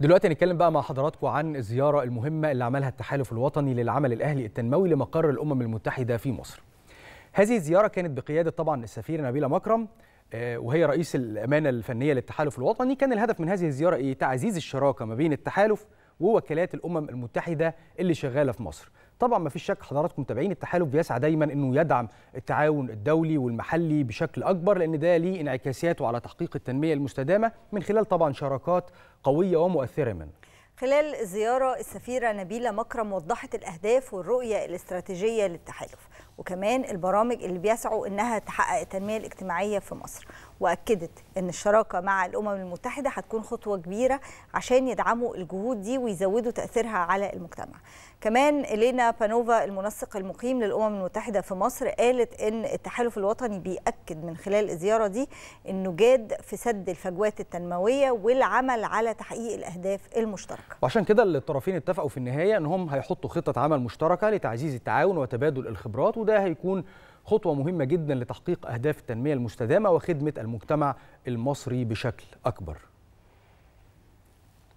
دلوقتي هنتكلم بقى مع حضراتكم عن الزيارة المهمة اللي عملها التحالف الوطني للعمل الأهلي التنموي لمقر الأمم المتحدة في مصر. هذه الزيارة كانت بقيادة طبعا السفيرة نبيلة مكرم آه، وهي رئيس الأمانة الفنية للتحالف الوطني كان الهدف من هذه الزيارة إيه؟ تعزيز الشراكة ما بين التحالف ووكالات الأمم المتحدة اللي شغالة في مصر. طبعا ما فيش شك حضراتكم متابعين التحالف بيسعى دايما انه يدعم التعاون الدولي والمحلي بشكل اكبر لان ده ليه انعكاساته على تحقيق التنميه المستدامه من خلال طبعا شراكات قويه ومؤثره منه خلال زيارة السفيرة نبيلة مكرم وضحت الأهداف والرؤية الاستراتيجية للتحالف وكمان البرامج اللي بيسعوا إنها تحقق التنمية الاجتماعية في مصر وأكدت إن الشراكة مع الأمم المتحدة هتكون خطوة كبيرة عشان يدعموا الجهود دي ويزودوا تأثيرها على المجتمع كمان إلينا بانوفا المنسق المقيم للأمم المتحدة في مصر قالت إن التحالف الوطني بيأكد من خلال الزيارة دي إنه جاد في سد الفجوات التنموية والعمل على تحقيق الأهداف المشتركة وعشان كده الطرفين اتفقوا في النهايه ان هم هيحطوا خطه عمل مشتركه لتعزيز التعاون وتبادل الخبرات وده هيكون خطوه مهمه جدا لتحقيق اهداف التنميه المستدامه وخدمه المجتمع المصري بشكل اكبر